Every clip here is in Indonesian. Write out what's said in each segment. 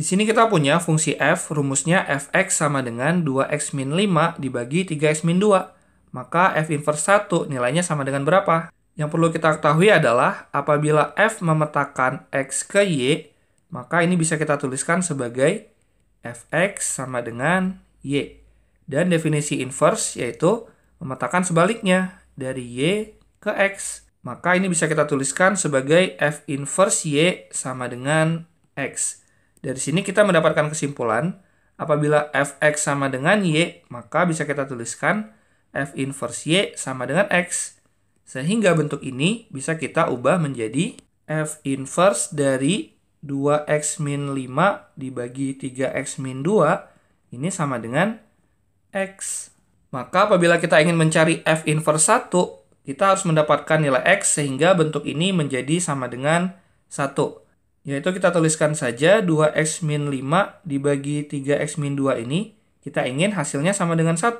Di sini kita punya fungsi f, rumusnya fx sama dengan 2x min 5 dibagi 3x min 2. Maka f inverse 1 nilainya sama dengan berapa? Yang perlu kita ketahui adalah apabila f memetakan x ke y, maka ini bisa kita tuliskan sebagai fx sama dengan y. Dan definisi inverse yaitu memetakan sebaliknya dari y ke x. Maka ini bisa kita tuliskan sebagai f inverse y sama dengan x. Dari sini kita mendapatkan kesimpulan, apabila fx sama dengan y, maka bisa kita tuliskan f inverse y sama dengan x. Sehingga bentuk ini bisa kita ubah menjadi f inverse dari 2x min 5 dibagi 3x min 2 ini sama dengan x. Maka apabila kita ingin mencari f inverse 1, kita harus mendapatkan nilai x sehingga bentuk ini menjadi sama dengan 1. Yaitu kita tuliskan saja 2x-5 dibagi 3x-2 ini, kita ingin hasilnya sama dengan 1.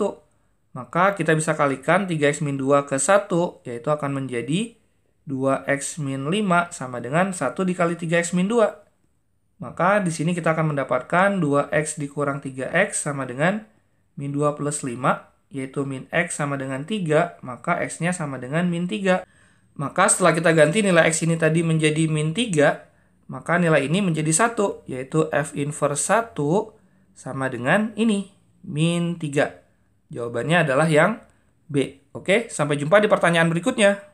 Maka kita bisa kalikan 3x-2 ke 1, yaitu akan menjadi 2x-5 sama dengan 1 dikali 3x-2. Maka di sini kita akan mendapatkan 2x dikurang 3x sama dengan min 2 plus 5, yaitu min x sama dengan 3, maka x-nya sama dengan min 3. Maka setelah kita ganti nilai x ini tadi menjadi min 3, maka nilai ini menjadi satu yaitu F inverse 1 sama dengan ini, min 3. Jawabannya adalah yang B. Oke, sampai jumpa di pertanyaan berikutnya.